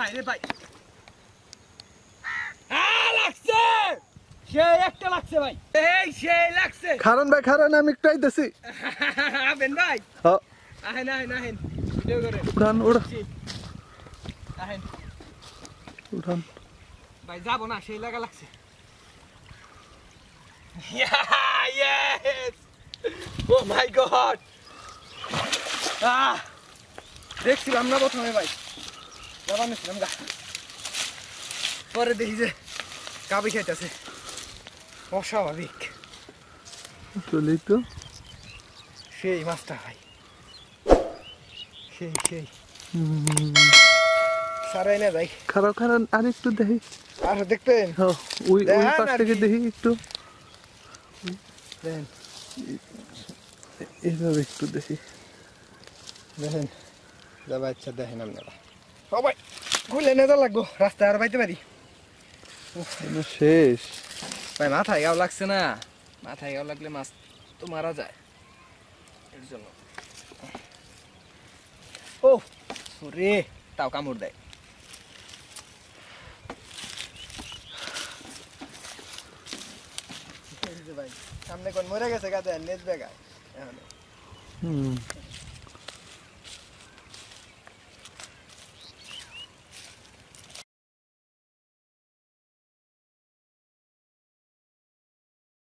ভাই রে ভাই লাগছে সেই একটা লাগছে ভাই এই সেই লাগছে ভাই আমি একটু আহেন ভাই যাবো না সেই লাগা লাগছে oh দেখছিলাম না প্রথমে ভাই যাবার নিছিলাম গা পরে দেখি যে কাবি খাইতেছে অস্বাভাবিক চলি তো সেই মাছটা খাই সেই সেই সারাই না যাই খারাপ খারাপ আর একটু দেখি আর আচ্ছা, দেখতেন ওই ওই পাশ থেকে দেখি একটু দেখেন এইভাবে একটু দেখি দেখেন যাবা ইচ্ছা দেখেন আপনারা সবাই হ্যাঁ খুলে নেতা লাগবো রাস্তায় আর পাইতে পারি শেষ ভাই মাথায় গাও লাগছে না মাথায় গাও লাগলে মাছ তো মারা যায় এর জন্য ও রে তাও কামড় দেয় সামনে কোন মরে গেছে গাছে নেট বেগায় হুম